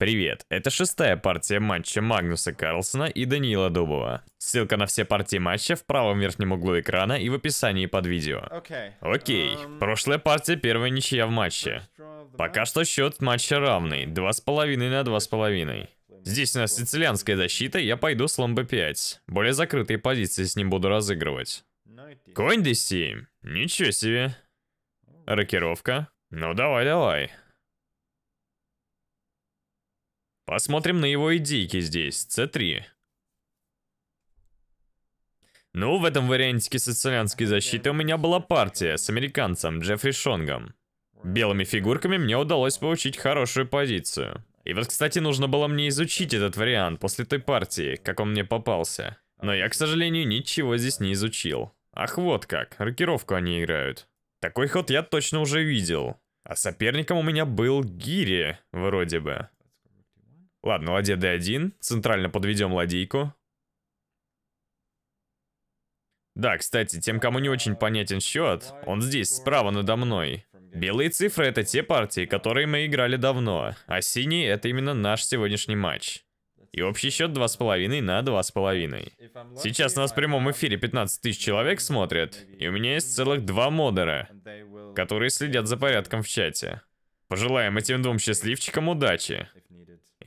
Привет, это шестая партия матча Магнуса Карлсона и Даниила Дубова. Ссылка на все партии матча в правом верхнем углу экрана и в описании под видео. Окей, okay. um... Эм, прошлая партия первая ничья в матче. Пока что счет матча равный, 2,5 на 2,5. Здесь у нас сицилианская защита, я пойду слом ламбо 5. Более закрытые позиции с ним буду разыгрывать. Ну Конь d7, ничего себе. Рокировка. Ну давай, давай. Посмотрим на его идейки здесь, c3. Ну, в этом вариантике сицилианской защиты у меня была партия с американцем Джеффри Шонгом. Белыми фигурками мне удалось получить хорошую позицию. И вот, кстати, нужно было мне изучить этот вариант после той партии, как он мне попался. Но я, к сожалению, ничего здесь не изучил. Ах, вот как, рокировку они играют. Такой ход я точно уже видел. А соперником у меня был Гири, вроде бы. Ладно, ладья d1. Центрально подведем ладейку. Да, кстати, тем, кому не очень понятен счет, он здесь, справа надо мной. Белые цифры это те партии, которые мы играли давно, а синие это именно наш сегодняшний матч. И общий счет 2,5 на 2,5. Сейчас нас в прямом эфире 15 тысяч человек смотрят, и у меня есть целых два модера, которые следят за порядком в чате. Пожелаем этим двум счастливчикам удачи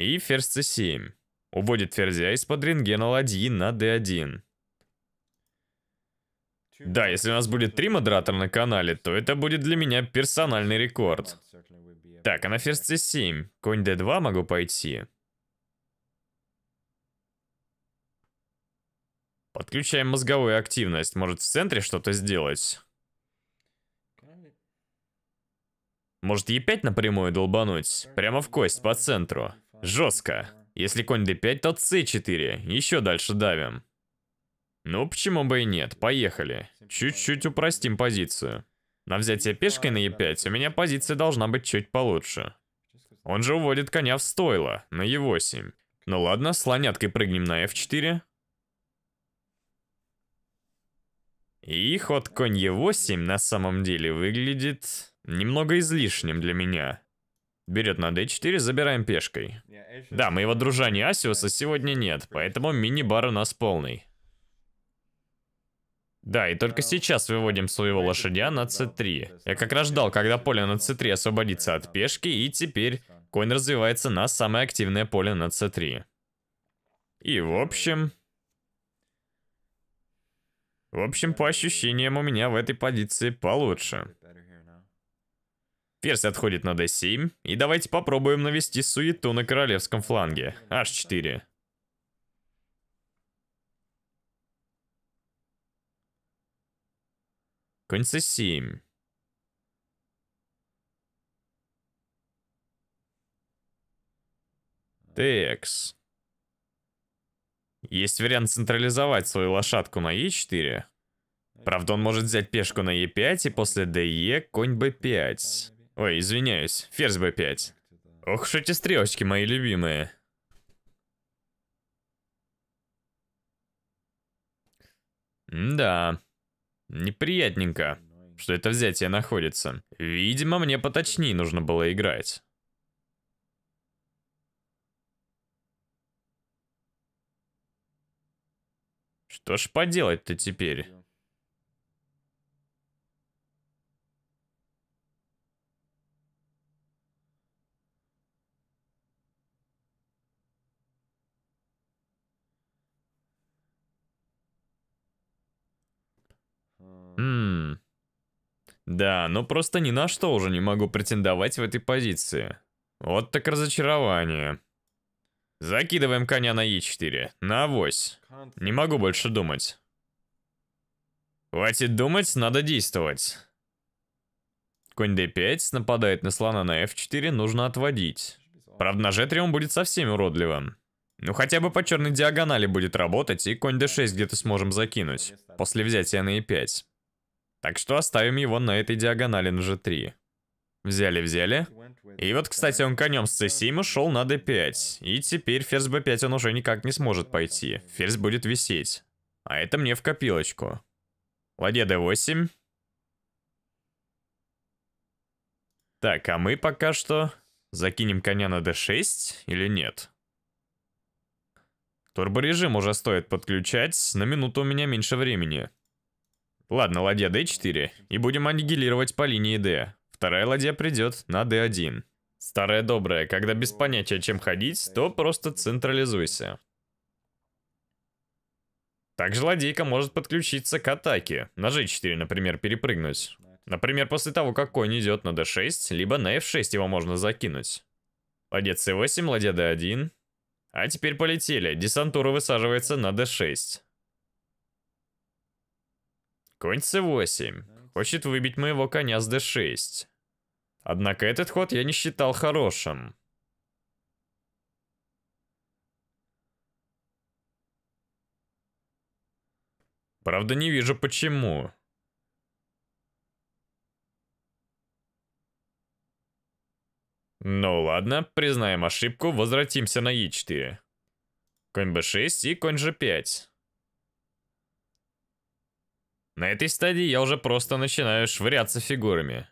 и ферзь c7. Уводит ферзя из-под рентгена ладьи на d1. Да, если у нас будет три модератора на канале, то это будет для меня персональный рекорд. Так, а на ферзь c7. Конь d2 могу пойти. Подключаем мозговую активность. Может в центре что-то сделать? Может, e 5 напрямую долбануть? Прямо в кость, по центру. Жестко. Если конь d5, то c4. Еще дальше давим. Ну, почему бы и нет? Поехали. Чуть-чуть упростим позицию. На взятие пешкой на e5 у меня позиция должна быть чуть получше. Он же уводит коня в стойло, на e8. Ну ладно, слоняткой прыгнем на f4. И ход конь e8 на самом деле выглядит немного излишним для меня. Берет на d4, забираем пешкой. А да, моего дружани Асиуса сегодня нет, поэтому мини-бар у нас полный. Да, и только сейчас выводим своего лошадя на c3. Я как раз ждал, когда поле на c3 освободится от пешки, и теперь конь развивается на самое активное поле на c3. И в общем... В общем, по ощущениям у меня в этой позиции получше. Ферзь отходит на d7. И давайте попробуем навести суету на королевском фланге. h4. Конь c7. Текс. Есть вариант централизовать свою лошадку на e4. Правда, он может взять пешку на e5 и после de конь b5. Ой, извиняюсь, ферзь b5. Ох уж эти стрелочки мои любимые. М да, неприятненько, что это взятие находится. Видимо, мне поточнее нужно было играть. Что ж поделать-то теперь? Да, но просто ни на что уже не могу претендовать в этой позиции. Вот так разочарование. Закидываем коня на Е4, на авось. Не могу больше думать. Хватит думать, надо действовать. Конь d5 нападает на слона на f4, нужно отводить. Правда, на g3 он будет совсем уродливым. Ну хотя бы по черной диагонали будет работать, и конь d6 где-то сможем закинуть, после взятия на e5. Так что оставим его на этой диагонали на g3. Взяли-взяли. И вот, кстати, он конем с c7 ушел на d5. И теперь ферзь b5 он уже никак не сможет пойти. Ферзь будет висеть. А это мне в копилочку. Ладья d8. Так, а мы пока что закинем коня на d6 или нет? Турборежим уже стоит подключать. На минуту у меня меньше времени. Ладно, ладья d4, и будем аннигилировать по линии d. Вторая ладья придет на d1. Старая добрая, когда без понятия, чем ходить, то просто централизуйся. Также ладейка может подключиться к атаке, на g4, например, перепрыгнуть. Например, после того, как конь идет на d6, либо на f6 его можно закинуть. Ладья c8, ладья d1. А теперь полетели, десантура высаживается на d6. Конь c8. Хочет выбить моего коня с d6. Однако этот ход я не считал хорошим. Правда, не вижу почему. Ну ладно, признаем ошибку, возвратимся на e4. Конь b6 и конь g5. На этой стадии я уже просто начинаю швыряться фигурами.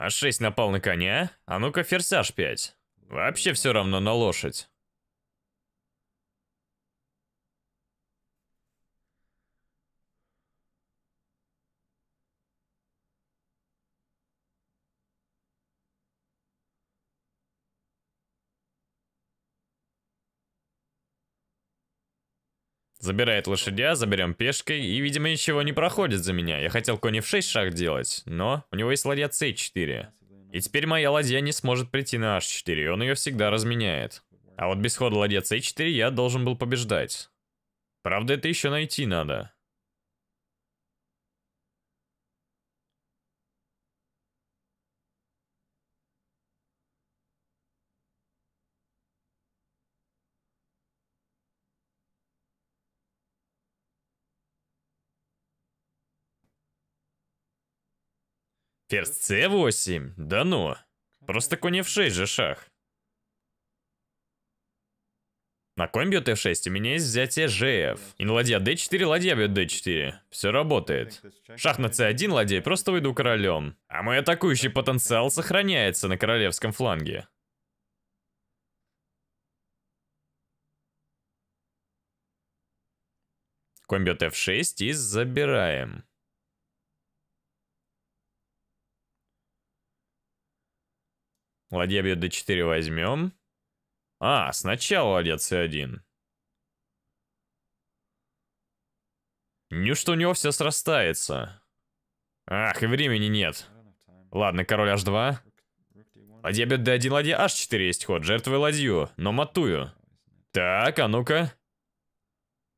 А6 напал на коня, а ну-ка ферсаж 5. Вообще все равно на лошадь. Забирает лошадя, заберем пешкой, и, видимо, ничего не проходит за меня. Я хотел конь в 6 шаг делать, но у него есть ладья c4. И теперь моя ладья не сможет прийти на h4, и он ее всегда разменяет. А вот без хода ладья c4 я должен был побеждать. Правда, это еще найти надо. Ферзь c8? Да ну. Просто конь f6 же шах. На конь бьет f6, у меня есть взятие gf. И на ладья d4, ладья бьет d4. Все работает. Шах на c1, ладья, просто выйду королем. А мой атакующий потенциал сохраняется на королевском фланге. Конь бьет f6 и забираем. Ладья бьет d4 возьмем. А, сначала ладья c1. Неужто у него все срастается? Ах, и времени нет. Ладно, король h2. Ладья бьет d1, ладья h4 есть ход. Жертвую ладью, но матую. Так, а ну-ка.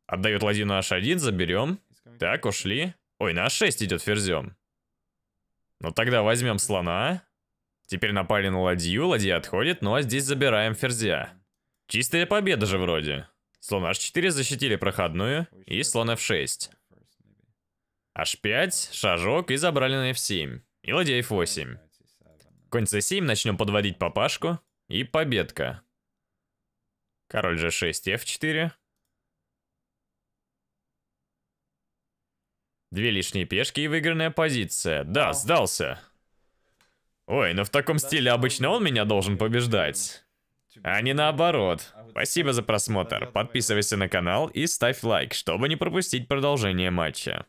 Отдает ладью на h1, заберем. Так, ушли. Ой, на h6 идет ферзем. Ну тогда возьмем слона. Теперь напали на ладью, ладья отходит, ну а здесь забираем ферзя. Чистая победа же вроде. Слон h4 защитили проходную, и слон f6. h5, шажок, и забрали на f7. И ладья f8. Конь c7, начнем подводить папашку, и победка. Король g6, f4. Две лишние пешки и выигранная позиция. Да, сдался. Ой, но ну в таком стиле обычно он меня должен побеждать. А не наоборот. Спасибо за просмотр. Подписывайся на канал и ставь лайк, чтобы не пропустить продолжение матча.